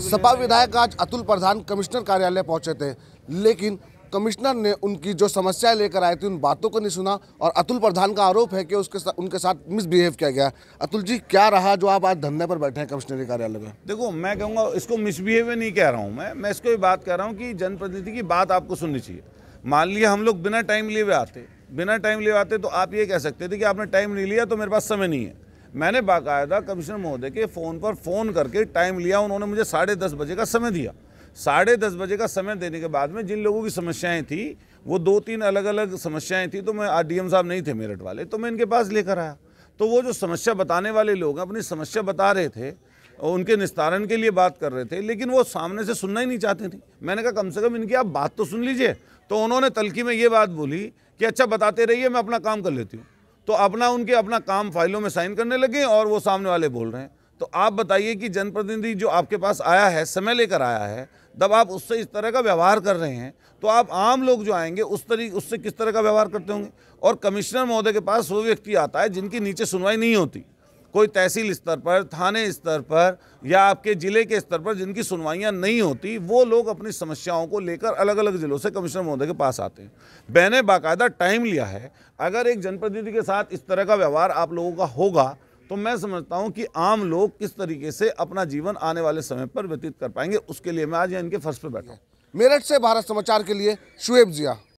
सपा विधायक आज अतुल प्रधान कमिश्नर कार्यालय पहुंचे थे लेकिन कमिश्नर ने उनकी जो समस्याएं लेकर आए थे उन बातों को नहीं सुना और अतुल प्रधान का आरोप है कि उसके साथ उनके साथ मिसबिहेव किया गया अतुल जी क्या रहा जो आप आज धंधे पर बैठे हैं कमिश्नरी कार्यालय में देखो मैं कहूँगा इसको मिसबिहेव नहीं कह रहा हूँ मैं मैं इसको भी बात कह रहा हूँ कि जनप्रतिनिधि की बात आपको सुननी चाहिए मान लिया हम लोग बिना टाइम लिए आते बिना टाइम लिए आते तो आप ये कह सकते थे कि आपने टाइम नहीं लिया तो मेरे पास समय नहीं है मैंने बाकायदा कमिश्नर महोदय के फ़ोन पर फ़ोन करके टाइम लिया उन्होंने मुझे साढ़े दस बजे का समय दिया साढ़े दस बजे का समय देने के बाद में जिन लोगों की समस्याएं थी वो दो तीन अलग अलग समस्याएं थी तो मैं डीएम साहब नहीं थे मेरठ वाले तो मैं इनके पास लेकर आया तो वो जो समस्या बताने वाले लोग हैं अपनी समस्या बता रहे थे उनके निस्तारण के लिए बात कर रहे थे लेकिन वो सामने से सुनना ही नहीं चाहते थे मैंने कहा कम से कम इनकी आप बात तो सुन लीजिए तो उन्होंने तलखी में ये बात बोली कि अच्छा बताते रहिए मैं अपना काम कर लेती हूँ तो अपना उनके अपना काम फाइलों में साइन करने लगे और वो सामने वाले बोल रहे हैं तो आप बताइए कि जनप्रतिनिधि जो आपके पास आया है समय लेकर आया है जब आप उससे इस तरह का व्यवहार कर रहे हैं तो आप आम लोग जो आएंगे उस तरीके उससे किस तरह का व्यवहार करते होंगे और कमिश्नर महोदय के पास वो व्यक्ति आता है जिनकी नीचे सुनवाई नहीं होती कोई तहसील स्तर पर थाने स्तर पर या आपके ज़िले के स्तर पर जिनकी सुनवाइयाँ नहीं होती वो लोग अपनी समस्याओं को लेकर अलग अलग ज़िलों से कमिश्नर महोदय के पास आते हैं मैंने बाकायदा टाइम लिया है अगर एक जनप्रतिनिधि के साथ इस तरह का व्यवहार आप लोगों का होगा तो मैं समझता हूं कि आम लोग किस तरीके से अपना जीवन आने वाले समय पर व्यतीत कर पाएंगे उसके लिए मैं आज इनके फर्श पर बैठा हूं मेरठ से भारत समाचार के लिए शुएब जिया